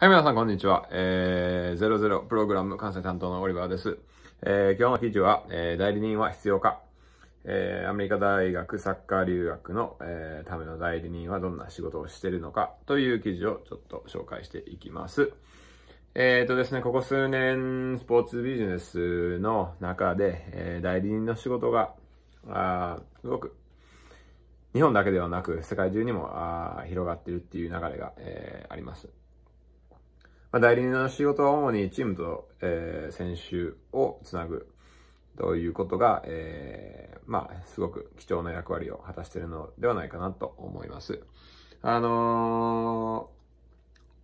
はい、皆さん、こんにちは。えー、00プログラム関西担当のオリバーです。えー、今日の記事は、えー、代理人は必要かえー、アメリカ大学サッカー留学の、えー、ための代理人はどんな仕事をしているのかという記事をちょっと紹介していきます。えっ、ー、とですね、ここ数年スポーツビジネスの中で、えー、代理人の仕事が、あすごく日本だけではなく世界中にもあ広がってるっていう流れが、えー、あります。まあ、代理人の仕事は主にチームと、えー、選手をつなぐということが、えー、まあ、すごく貴重な役割を果たしているのではないかなと思います。あの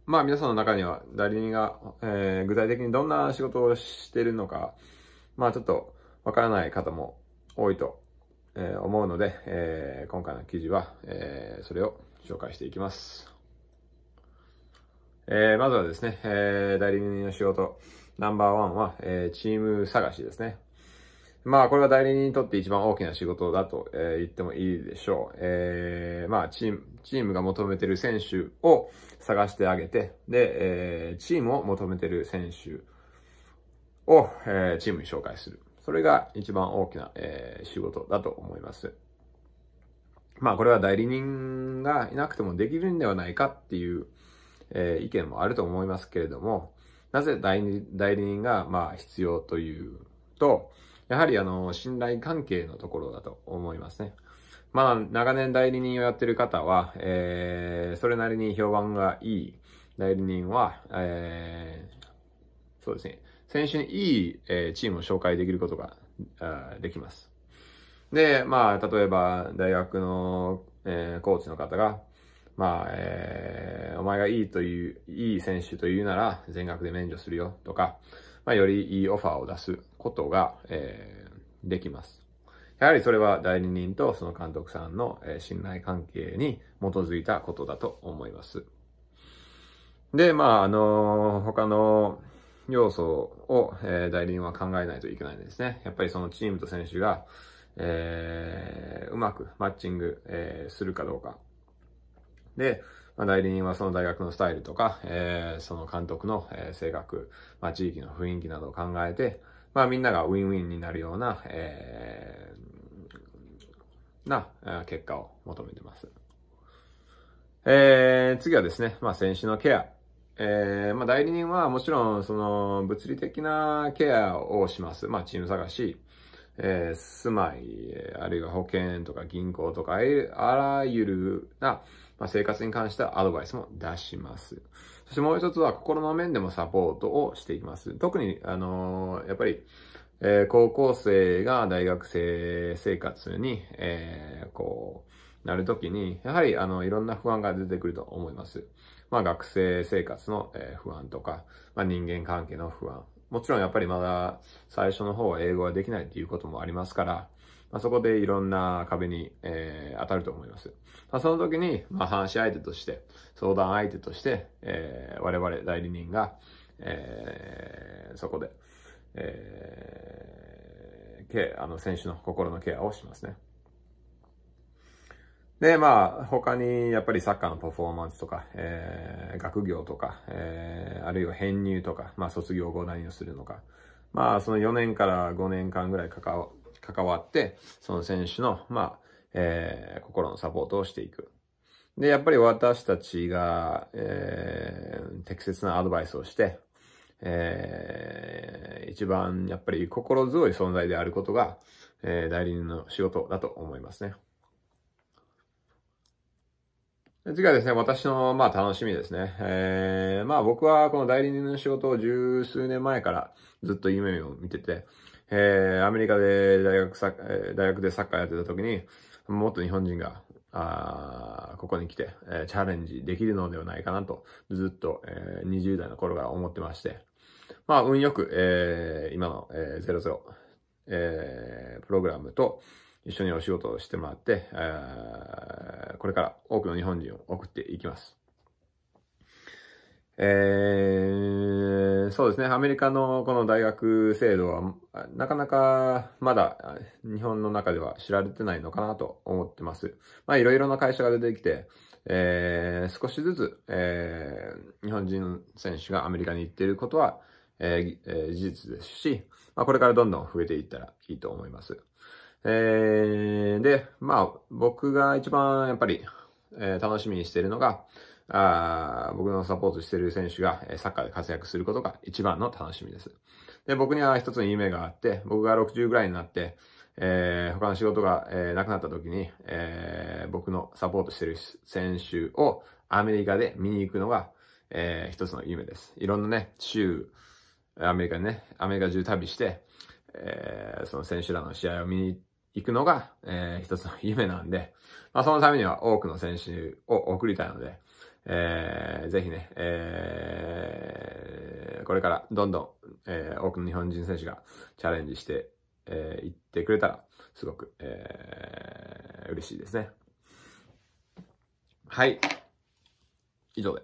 ー、まあ皆さんの中には代理人が、えー、具体的にどんな仕事をしているのか、まあちょっとわからない方も多いと、えー、思うので、え今回の記事は、えそれを紹介していきます。えー、まずはですね、えー、代理人の仕事、ナンバーワンは、えー、チーム探しですね。まあ、これは代理人にとって一番大きな仕事だと、えー、言ってもいいでしょう。えー、まあ、チーム、チームが求めてる選手を探してあげて、で、えー、チームを求めてる選手を、えー、チームに紹介する。それが一番大きな、えー、仕事だと思います。まあ、これは代理人がいなくてもできるんではないかっていう、えー、意見もあると思いますけれども、なぜ代理人が、まあ、必要というと、やはり、あの、信頼関係のところだと思いますね。まあ、長年代理人をやってる方は、えー、それなりに評判がいい代理人は、えー、そうですね、選手にいい、えチームを紹介できることができます。で、まあ、例えば、大学の、えー、コーチの方が、まあ、えー、お前がいいという、いい選手というなら全額で免除するよとか、まあ、よりいいオファーを出すことが、えー、できます。やはりそれは代理人とその監督さんの信頼関係に基づいたことだと思います。で、まあ、あのー、他の要素を、えー、代理人は考えないといけないんですね。やっぱりそのチームと選手が、えー、うまくマッチング、えー、するかどうか。で、まあ、代理人はその大学のスタイルとか、えー、その監督の、えー、性格、まあ、地域の雰囲気などを考えて、まあ、みんながウィンウィンになるような、えー、な、結果を求めてます。えー、次はですね、まあ、選手のケア。えー、まあ、代理人はもちろん、その、物理的なケアをします。まあ、チーム探し、えー、住まい、あるいは保険とか銀行とか、あらゆるな、まあ、生活に関しはアドバイスも出します。そしてもう一つは心の面でもサポートをしていきます。特に、あのー、やっぱり、えー、高校生が大学生生活に、えー、こう、なるときに、やはり、あの、いろんな不安が出てくると思います。まあ、学生生活の、えー、不安とか、まあ、人間関係の不安。もちろんやっぱりまだ最初の方は英語ができないっていうこともありますから、まあ、そこでいろんな壁に、えー、当たると思います。まあ、その時に、まあ、話し相手として、相談相手として、えー、我々代理人が、えー、そこで、えー、ケあの選手の心のケアをしますね。で、まあ、他に、やっぱりサッカーのパフォーマンスとか、えー、学業とか、えー、あるいは編入とか、まあ、卒業後何をするのか、まあ、その4年から5年間ぐらい関わ関わって、その選手の、まあ、えー、心のサポートをしていく。で、やっぱり私たちが、えー、適切なアドバイスをして、えー、一番やっぱり心強い存在であることが、えー、代理人の仕事だと思いますね。次はですね、私の、まあ、楽しみですね。えー、まあ、僕はこの代理人の仕事を十数年前からずっと夢を見てて、えー、アメリカで大学サッ大学でサッカーやってた時に、もっと日本人が、あここに来て、えー、チャレンジできるのではないかなと、ずっと、えー、20代の頃から思ってまして、まあ、運よく、えー、今の、えー、00、えー、プログラムと、一緒にお仕事をしてもらって、えー、これから多くの日本人を送っていきます。えー、そうですね、アメリカのこの大学制度は、なかなかまだ日本の中では知られてないのかなと思ってます。まあ、いろいろな会社が出てきて、えー、少しずつ、えー、日本人選手がアメリカに行っていることは、えー、事実ですし、まあ、これからどんどん増えていったらいいと思います。えー、で、まあ、僕が一番やっぱり、えー、楽しみにしているのが、あ僕のサポートしている選手が、サッカーで活躍することが一番の楽しみです。で、僕には一つの夢があって、僕が60ぐらいになって、えー、他の仕事が、えー、なくなった時に、えー、僕のサポートしている選手をアメリカで見に行くのが、えー、一つの夢です。いろんなね、州、アメリカね、アメリカ中旅して、えー、その選手らの試合を見に行って、行くのが、えー、一つの夢なんで、まあ、そのためには多くの選手を送りたいので、えー、ぜひね、えー、これからどんどん、えー、多くの日本人選手がチャレンジして、えー、行ってくれたら、すごく、えー、嬉しいですね。はい。以上で。